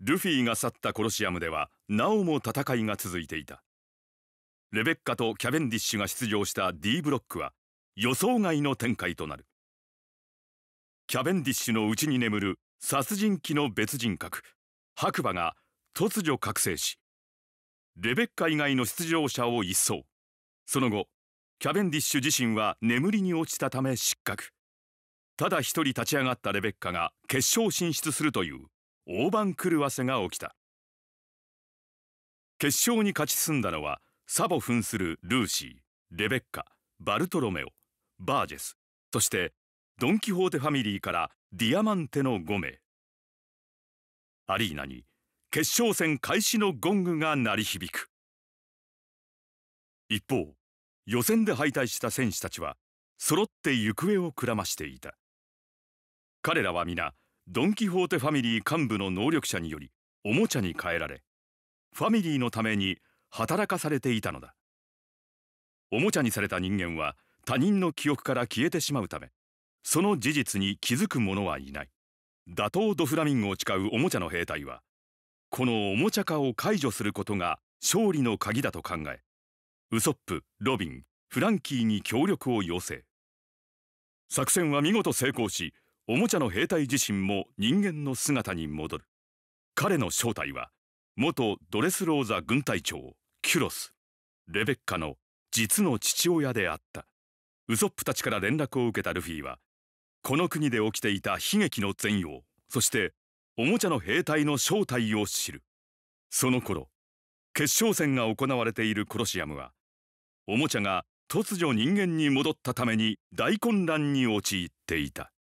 ルフィが去ったコロシアムではなおも戦いが続いていたレベッカとキャベンディッシュが出場した D ブロックは予想外の展開となるキャベンディッシュのうちに眠る殺人鬼の別人格白馬が突如覚醒しレベッカ以外の出場者を一掃その後キャベンディッシュ自身は眠りに落ちたため失格ただ一人立ち上がったレベッカが決勝進出するという大番狂わせが起きた決勝に勝ち進んだのはサボ扮するルーシーレベッカバルトロメオバージェスそしてドン・キホーテファミリーからディアマンテの5名アリーナに決勝戦開始のゴングが鳴り響く一方予選で敗退した選手たちは揃って行方をくらましていた彼らは皆ドン・キホーテファミリー幹部の能力者によりおもちゃに変えられファミリーのために働かされていたのだおもちゃにされた人間は他人の記憶から消えてしまうためその事実に気づく者はいない打倒ドフラミンゴを誓うおもちゃの兵隊はこのおもちゃ化を解除することが勝利の鍵だと考えウソップロビンフランキーに協力を要請作戦は見事成功しおもちゃの兵隊自身も人間の姿に戻る彼の正体は元ドレスローザ軍隊長キュロスレベッカの実の父親であったウソップたちから連絡を受けたルフィはこの国で起きていた悲劇の全容そしておもちゃの兵隊の正体を知るその頃決勝戦が行われているコロシアムはおもちゃが突如人間に戻ったために大混乱に陥っていた